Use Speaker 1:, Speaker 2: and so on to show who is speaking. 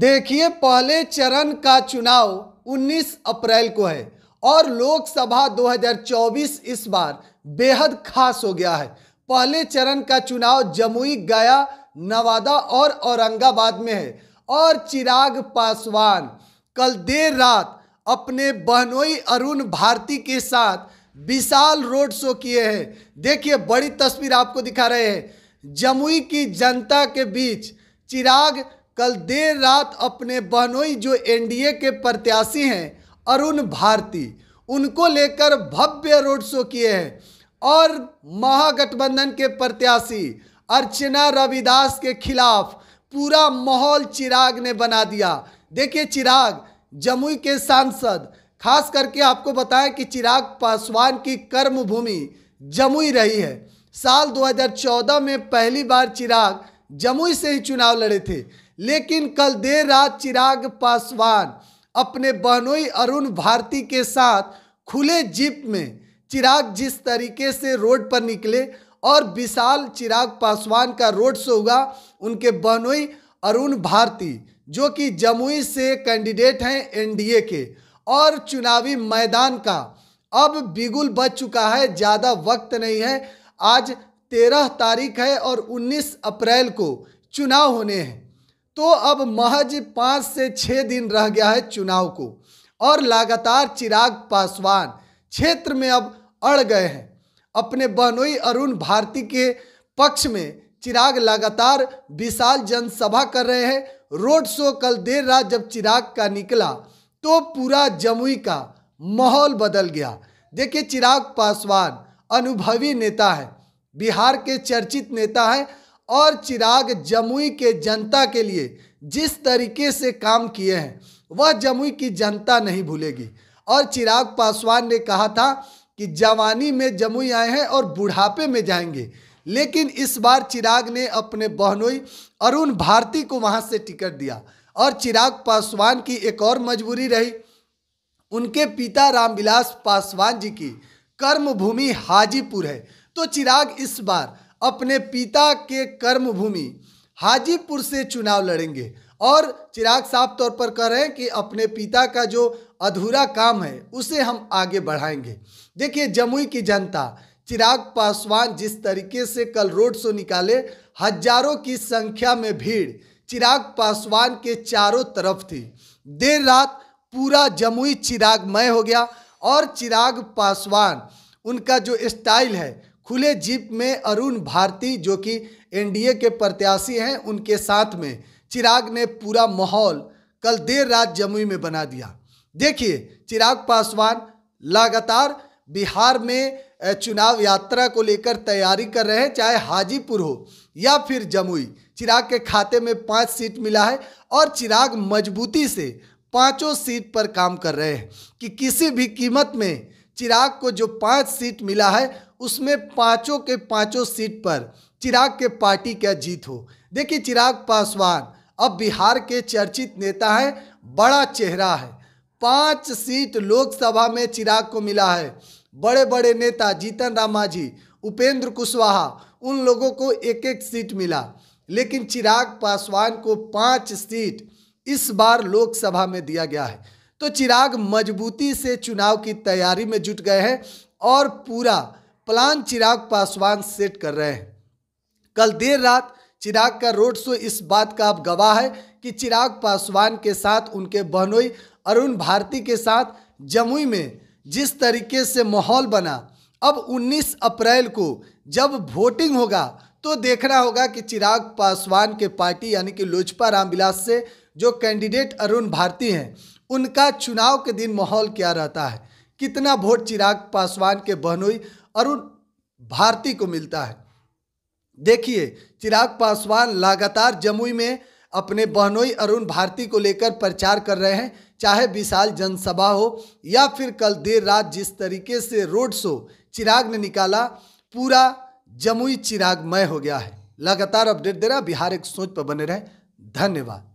Speaker 1: देखिए पहले चरण का चुनाव 19 अप्रैल को है और लोकसभा 2024 इस बार बेहद खास हो गया है पहले चरण का चुनाव जमुई गया नवादा और औरंगाबाद में है और चिराग पासवान कल देर रात अपने बहनोई अरुण भारती के साथ विशाल रोड शो किए हैं देखिए बड़ी तस्वीर आपको दिखा रहे हैं जमुई की जनता के बीच चिराग कल देर रात अपने बहनोई जो एनडीए के प्रत्याशी हैं अरुण भारती उनको लेकर भव्य रोड शो किए हैं और महागठबंधन के प्रत्याशी अर्चना रविदास के खिलाफ पूरा माहौल चिराग ने बना दिया देखिए चिराग जमुई के सांसद खास करके आपको बताएं कि चिराग पासवान की कर्मभूमि जमुई रही है साल 2014 में पहली बार चिराग जमुई से ही चुनाव लड़े थे लेकिन कल देर रात चिराग पासवान अपने बहनोई अरुण भारती के साथ खुले जीप में चिराग जिस तरीके से रोड पर निकले और विशाल चिराग पासवान का रोड शो हुआ उनके बहनोई अरुण भारती जो कि जमुई से कैंडिडेट हैं एनडीए के और चुनावी मैदान का अब बिगुल बच चुका है ज़्यादा वक्त नहीं है आज तेरह तारीख है और उन्नीस अप्रैल को चुनाव होने हैं तो अब महज पाँच से छः दिन रह गया है चुनाव को और लगातार चिराग पासवान क्षेत्र में अब अड़ गए हैं अपने बहनोई अरुण भारती के पक्ष में चिराग लगातार विशाल जनसभा कर रहे हैं रोड शो कल देर रात जब चिराग का निकला तो पूरा जमुई का माहौल बदल गया देखिए चिराग पासवान अनुभवी नेता है बिहार के चर्चित नेता हैं और चिराग जमुई के जनता के लिए जिस तरीके से काम किए हैं वह जमुई की जनता नहीं भूलेगी और चिराग पासवान ने कहा था कि जवानी में जमुई आए हैं और बुढ़ापे में जाएंगे लेकिन इस बार चिराग ने अपने बहनोई अरुण भारती को वहां से टिकट दिया और चिराग पासवान की एक और मजबूरी रही उनके पिता रामविलास पासवान जी की कर्मभूमि हाजीपुर है तो चिराग इस बार अपने पिता के कर्म भूमि हाजीपुर से चुनाव लड़ेंगे और चिराग साफ तौर पर कह रहे हैं कि अपने पिता का जो अधूरा काम है उसे हम आगे बढ़ाएंगे देखिए जमुई की जनता चिराग पासवान जिस तरीके से कल रोड शो निकाले हजारों की संख्या में भीड़ चिराग पासवान के चारों तरफ थी देर रात पूरा जमुई चिरागमय हो गया और चिराग पासवान उनका जो स्टाइल है खुले जीप में अरुण भारती जो कि एनडीए के प्रत्याशी हैं उनके साथ में चिराग ने पूरा माहौल कल देर रात जमुई में बना दिया देखिए चिराग पासवान लगातार बिहार में चुनाव यात्रा को लेकर तैयारी कर रहे हैं चाहे हाजीपुर हो या फिर जमुई चिराग के खाते में पाँच सीट मिला है और चिराग मजबूती से पाँचों सीट पर काम कर रहे हैं कि किसी भी कीमत में चिराग को जो पाँच सीट मिला है उसमें पाँचों के पाँचों सीट पर चिराग के पार्टी क्या जीत हो देखिए चिराग पासवान अब बिहार के चर्चित नेता हैं बड़ा चेहरा है पाँच सीट लोकसभा में चिराग को मिला है बड़े बड़े नेता जीतन राम मांझी उपेंद्र कुशवाहा उन लोगों को एक एक सीट मिला लेकिन चिराग पासवान को पाँच सीट इस बार लोकसभा में दिया गया है तो चिराग मजबूती से चुनाव की तैयारी में जुट गए हैं और पूरा प्लान चिराग पासवान सेट कर रहे हैं कल देर रात चिराग का रोड शो इस बात का अब गवाह है कि चिराग पासवान के साथ उनके बहनोई अरुण भारती के साथ जमुई में जिस तरीके से माहौल बना अब 19 अप्रैल को जब वोटिंग होगा तो देखना होगा कि चिराग पासवान के पार्टी यानी कि लोजपा रामविलास से जो कैंडिडेट अरुण भारती हैं उनका चुनाव के दिन माहौल क्या रहता है कितना वोट चिराग पासवान के बहनोई अरुण भारती को मिलता है देखिए चिराग पासवान लगातार जमुई में अपने बहनोई अरुण भारती को लेकर प्रचार कर रहे हैं चाहे विशाल जनसभा हो या फिर कल देर रात जिस तरीके से रोड शो चिराग ने निकाला पूरा जमुई चिरागमय हो गया है लगातार अपडेट दे रहा बिहार एक सोच पर बने रहे धन्यवाद